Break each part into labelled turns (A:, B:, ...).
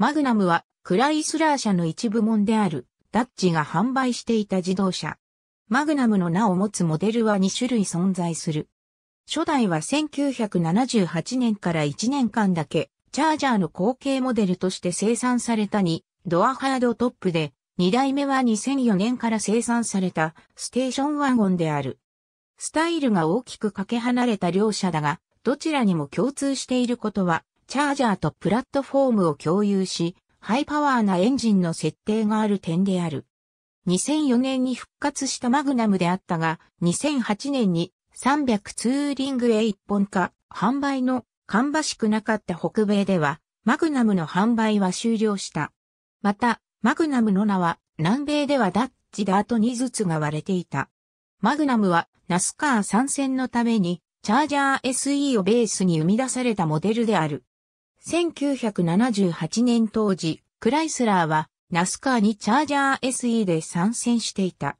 A: マグナムはクライスラー社の一部門であるダッチが販売していた自動車。マグナムの名を持つモデルは2種類存在する。初代は1978年から1年間だけ、チャージャーの後継モデルとして生産されたにドアハードトップで、2代目は2004年から生産されたステーションワゴンである。スタイルが大きくかけ離れた両者だが、どちらにも共通していることは、チャージャーとプラットフォームを共有し、ハイパワーなエンジンの設定がある点である。2004年に復活したマグナムであったが、2008年に300ツーリングへ一本化、販売の芳しくなかった北米では、マグナムの販売は終了した。また、マグナムの名は、南米ではダッチダートにずつが割れていた。マグナムは、ナスカー参戦のために、チャージャー SE をベースに生み出されたモデルである。1978年当時、クライスラーはナスカーにチャージャー SE で参戦していた。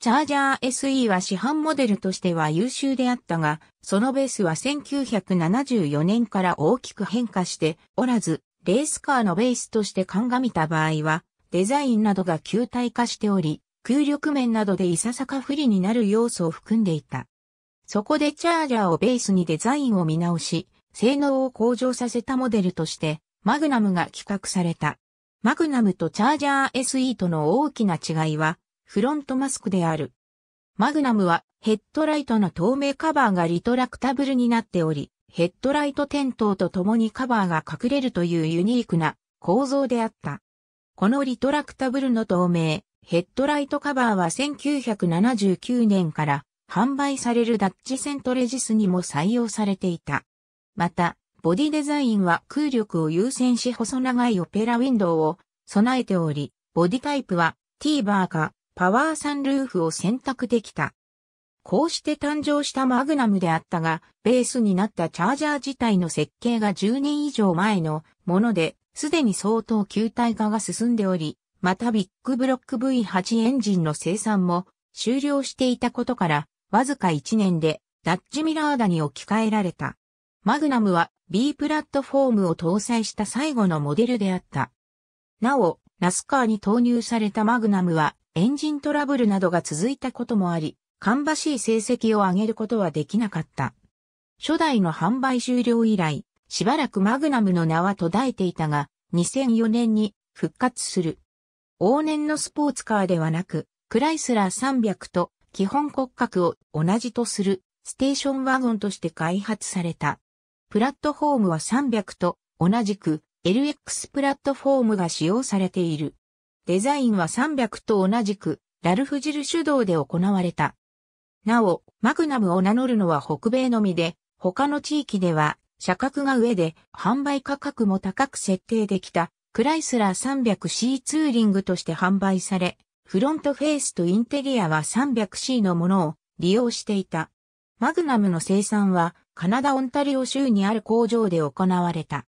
A: チャージャー SE は市販モデルとしては優秀であったが、そのベースは1974年から大きく変化しておらず、レースカーのベースとして鑑みた場合は、デザインなどが球体化しており、空力面などでいささか不利になる要素を含んでいた。そこでチャージャーをベースにデザインを見直し、性能を向上させたモデルとして、マグナムが企画された。マグナムとチャージャー SE との大きな違いは、フロントマスクである。マグナムはヘッドライトの透明カバーがリトラクタブルになっており、ヘッドライト点灯とともにカバーが隠れるというユニークな構造であった。このリトラクタブルの透明、ヘッドライトカバーは1979年から販売されるダッチセントレジスにも採用されていた。また、ボディデザインは空力を優先し細長いオペラウィンドウを備えており、ボディタイプはティーバーかパワーサンルーフを選択できた。こうして誕生したマグナムであったが、ベースになったチャージャー自体の設計が10年以上前のもので、すでに相当球体化が進んでおり、またビッグブロック V8 エンジンの生産も終了していたことから、わずか1年でダッジミラーダに置き換えられた。マグナムは B プラットフォームを搭載した最後のモデルであった。なお、ナスカーに投入されたマグナムはエンジントラブルなどが続いたこともあり、かんばしい成績を上げることはできなかった。初代の販売終了以来、しばらくマグナムの名は途絶えていたが、2004年に復活する。往年のスポーツカーではなく、クライスラー300と基本骨格を同じとするステーションワゴンとして開発された。プラットフォームは300と同じく LX プラットフォームが使用されている。デザインは300と同じくラルフジル主導で行われた。なお、マグナムを名乗るのは北米のみで、他の地域では社格が上で販売価格も高く設定できたクライスラー 300C ツーリングとして販売され、フロントフェースとインテリアは 300C のものを利用していた。マグナムの生産はカナダ・オンタリオ州にある工場で行われた。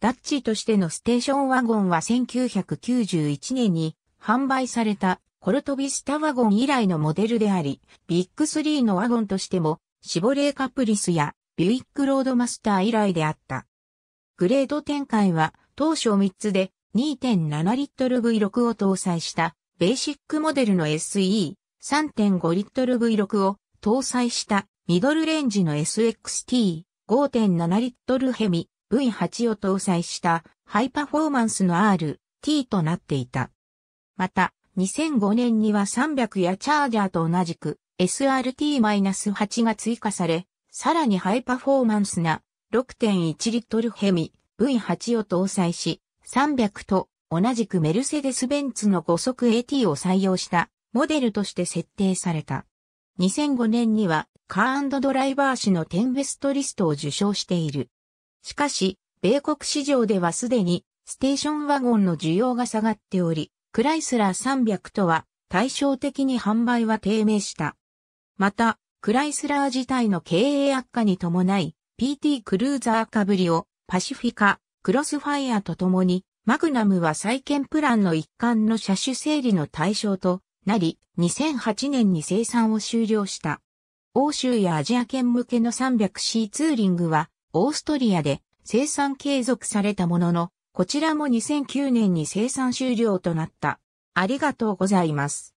A: ダッチとしてのステーションワゴンは1991年に販売されたコルトビスタワゴン以来のモデルであり、ビッグ3のワゴンとしてもシボレーカプリスやビュイックロードマスター以来であった。グレード展開は当初3つで2.7リットル V6 を搭載したベーシックモデルの SE、3.5リットル V6 を搭載したミドルレンジの SXT 5.7リットルヘミ V8 を搭載したハイパフォーマンスの RT となっていた。また、2005年には300やチャージャーと同じく SRT-8 が追加され、さらにハイパフォーマンスな6.1リットルヘミ V8 を搭載し、300と同じくメルセデス・ベンツの5速 AT を採用したモデルとして設定された。2005年にはカードライバー誌の10ベストリストを受賞している。しかし、米国市場ではすでにステーションワゴンの需要が下がっており、クライスラー300とは対照的に販売は低迷した。また、クライスラー自体の経営悪化に伴い、PT クルーザーぶりをパシフィカ、クロスファイアとともに、マグナムは再建プランの一環の車種整理の対象となり、2008年に生産を終了した。欧州やアジア圏向けの 300C ツーリングは、オーストリアで生産継続されたものの、こちらも2009年に生産終了となった。ありがとうございます。